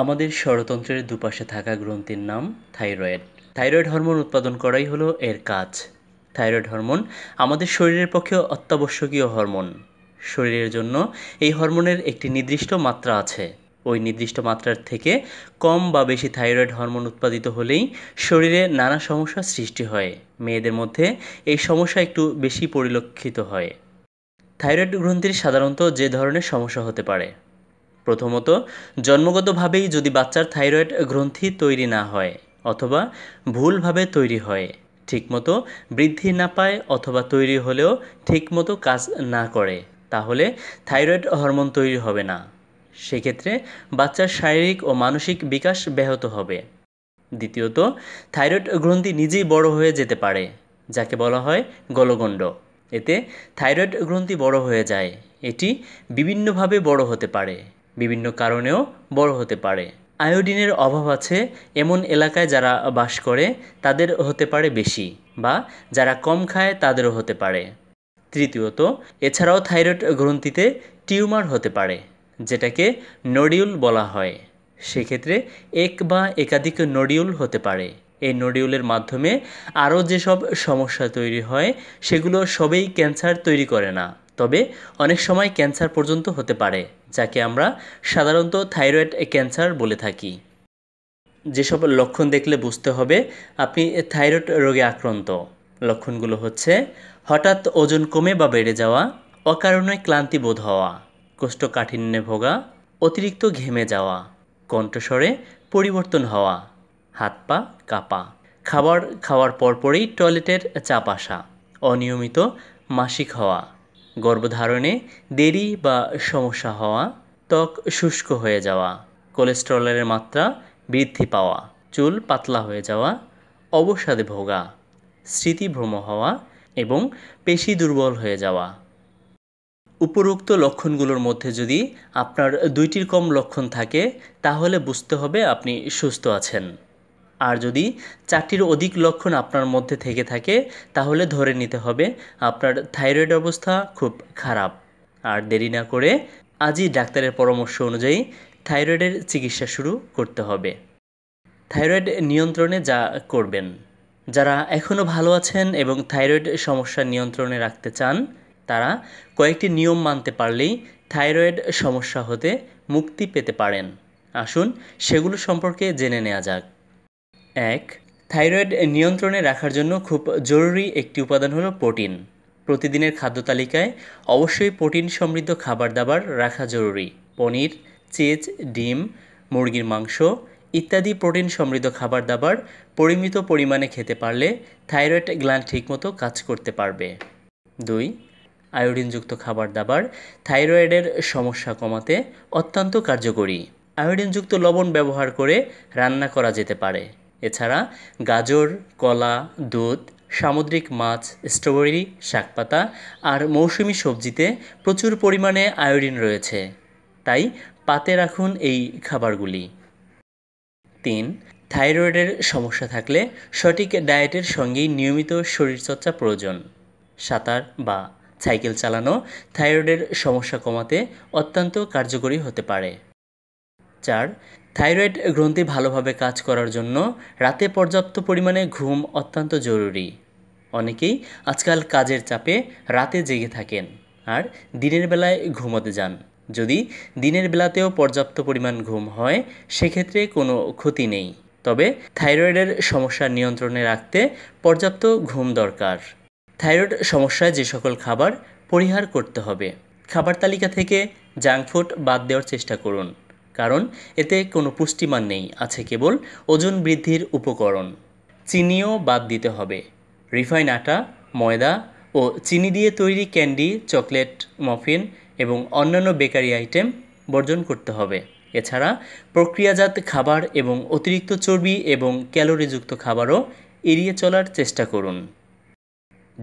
আমাদের স্বরতন্ত্রের দুপাশে থাকা গ্রন্থির নাম থাইরয়েড থাইরয়েড হরমোন উৎপাদন করাই হলো এর কাজ থাইরয়েড হরমোন আমাদের শরীরের পক্ষে অত্যাবশ্যকীয় হরমোন শরীরের জন্য এই হরমোনের একটি নির্দিষ্ট মাত্রা আছে ওই নির্দিষ্ট মাত্রার থেকে কম বা বেশি থাইরয়েড হরমোন উৎপাদিত হলেই শরীরে নানা সমস্যা সৃষ্টি হয় মেয়েদের মধ্যে এই সমস্যা একটু বেশি পরিলক্ষিত হয় থাইরয়েড গ্রন্থির সাধারণত যে ধরনের সমস্যা হতে পারে প্রথমত জন্মগতভাবেই যদি বাচ্চার থাইরয়েড গ্রন্থি তৈরি না হয় অথবা ভুলভাবে তৈরি হয় ঠিকমতো বৃদ্ধি না পায় অথবা তৈরি হলেও ঠিকমতো কাজ না করে তাহলে থাইরয়েড হরমোন তৈরি হবে না সেক্ষেত্রে বাচ্চার শারীরিক ও মানসিক বিকাশ ব্যাহত হবে দ্বিতীয়ত থাইরয়েড গ্রন্থি নিজেই বড় হয়ে যেতে পারে যাকে বলা হয় গলগণ্ড এতে থাইরয়েড গ্রন্থি বড় হয়ে যায় এটি বিভিন্নভাবে বড় হতে পারে বিভিন্ন কারণেও বড় হতে পারে আয়োডিনের অভাব আছে এমন এলাকায় যারা বাস করে তাদের হতে পারে বেশি বা যারা কম খায় তাদেরও হতে পারে তৃতীয়ত এছাড়াও থাইরয়েড গ্রন্থিতে টিউমার হতে পারে যেটাকে নডিউল বলা হয় সেক্ষেত্রে এক বা একাধিক নডিউল হতে পারে এই নডিউলের মাধ্যমে আরও যেসব সমস্যা তৈরি হয় সেগুলো সবেই ক্যান্সার তৈরি করে না তবে অনেক সময় ক্যান্সার পর্যন্ত হতে পারে যাকে আমরা সাধারণত থাইরয়েড ক্যান্সার বলে থাকি যেসব লক্ষণ দেখলে বুঝতে হবে আপনি থাইরয়েড রোগে আক্রান্ত লক্ষণগুলো হচ্ছে হঠাৎ ওজন কমে বা বেড়ে যাওয়া অকারণে ক্লান্তি বোধ হওয়া কোষ্ঠকাঠিন্যে ভোগা অতিরিক্ত ঘেমে যাওয়া কণ্ঠস্বরে পরিবর্তন হওয়া হাত পা কাঁপা খাবার খাওয়ার পরপরই টয়লেটের চাপ আসা অনিয়মিত মাসিক হওয়া গর্ভধারণে দেরি বা সমস্যা হওয়া ত্বক শুষ্ক হয়ে যাওয়া কোলেস্টেরলের মাত্রা বৃদ্ধি পাওয়া চুল পাতলা হয়ে যাওয়া অবসাদে ভোগা স্মৃতিভ্রম হওয়া এবং পেশি দুর্বল হয়ে যাওয়া উপরোক্ত লক্ষণগুলোর মধ্যে যদি আপনার দুইটির কম লক্ষণ থাকে তাহলে বুঝতে হবে আপনি সুস্থ আছেন আর যদি চারটির অধিক লক্ষণ আপনার মধ্যে থেকে থাকে তাহলে ধরে নিতে হবে আপনার থাইরয়েড অবস্থা খুব খারাপ আর দেরি না করে আজই ডাক্তারের পরামর্শ অনুযায়ী থাইরয়েডের চিকিৎসা শুরু করতে হবে থাইরয়েড নিয়ন্ত্রণে যা করবেন যারা এখনও ভালো আছেন এবং থাইরয়েড সমস্যা নিয়ন্ত্রণে রাখতে চান তারা কয়েকটি নিয়ম মানতে পারলেই থাইরয়েড সমস্যা হতে মুক্তি পেতে পারেন আসুন সেগুলো সম্পর্কে জেনে নেওয়া যাক এক থাইরয়েড নিয়ন্ত্রণে রাখার জন্য খুব জরুরি একটি উপাদান হলো প্রোটিন প্রতিদিনের খাদ্য তালিকায় অবশ্যই প্রোটিন সমৃদ্ধ খাবার দাবার রাখা জরুরি পনির চিজ ডিম মুরগির মাংস ইত্যাদি প্রোটিন সমৃদ্ধ খাবার দাবার পরিমিত পরিমাণে খেতে পারলে থাইরয়েড গ্ল্যান্ড ঠিকমতো কাজ করতে পারবে দুই আয়োডিনযুক্ত খাবার দাবার থাইরয়েডের সমস্যা কমাতে অত্যন্ত কার্যকরী আয়োডিনযুক্ত লবণ ব্যবহার করে রান্না করা যেতে পারে এছাড়া গাজর কলা দুধ সামুদ্রিক মাছ স্ট্রবেরি শাকপাতা আর মৌসুমি সবজিতে প্রচুর পরিমাণে আয়োডিন রয়েছে তাই পাতে রাখুন এই খাবারগুলি তিন থাইরয়েডের সমস্যা থাকলে সঠিক ডায়েটের সঙ্গেই নিয়মিত শরীরচর্চা প্রয়োজন সাঁতার বা সাইকেল চালানো থাইরয়েডের সমস্যা কমাতে অত্যন্ত কার্যকরী হতে পারে চার থাইরয়েড গ্রন্থি ভালোভাবে কাজ করার জন্য রাতে পর্যাপ্ত পরিমাণে ঘুম অত্যন্ত জরুরি অনেকেই আজকাল কাজের চাপে রাতে জেগে থাকেন আর দিনের বেলায় ঘুমোতে যান যদি দিনের বেলাতেও পর্যাপ্ত পরিমাণ ঘুম হয় সেক্ষেত্রে কোনো ক্ষতি নেই তবে থাইরয়েডের সমস্যা নিয়ন্ত্রণে রাখতে পর্যাপ্ত ঘুম দরকার থাইরয়েড সমস্যায় যে সকল খাবার পরিহার করতে হবে খাবার তালিকা থেকে জাঙ্ক ফুড বাদ দেওয়ার চেষ্টা করুন কারণ এতে কোনো পুষ্টিমান নেই আছে কেবল ওজন বৃদ্ধির উপকরণ চিনিও বাদ দিতে হবে রিফাইন আটা ময়দা ও চিনি দিয়ে তৈরি ক্যান্ডি চকলেট মফিন এবং অন্যান্য বেকারি আইটেম বর্জন করতে হবে এছাড়া প্রক্রিয়াজাত খাবার এবং অতিরিক্ত চর্বি এবং ক্যালোরিযুক্ত খাবারও এড়িয়ে চলার চেষ্টা করুন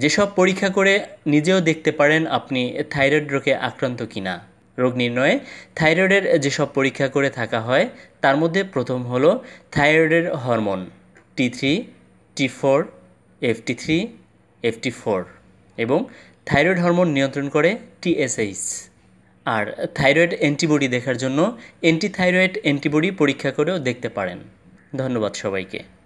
যেসব পরীক্ষা করে নিজেও দেখতে পারেন আপনি থাইরয়েড রোগে আক্রান্ত কিনা রোগ নির্ণয়ে থাইরয়েডের যেসব পরীক্ষা করে থাকা হয় তার মধ্যে প্রথম হলো থাইরয়েডের hormone T three T four FT three FT four এবং থাইরয়েড হরমোন নিয়ন্ত্রণ করে টিএসএইচ আর থাইরয়েড অ্যান্টিবডি দেখার জন্য অ্যান্টিথাইরয়েড অ্যান্টিবডি পরীক্ষা করেও দেখতে পারেন ধন্যবাদ সবাইকে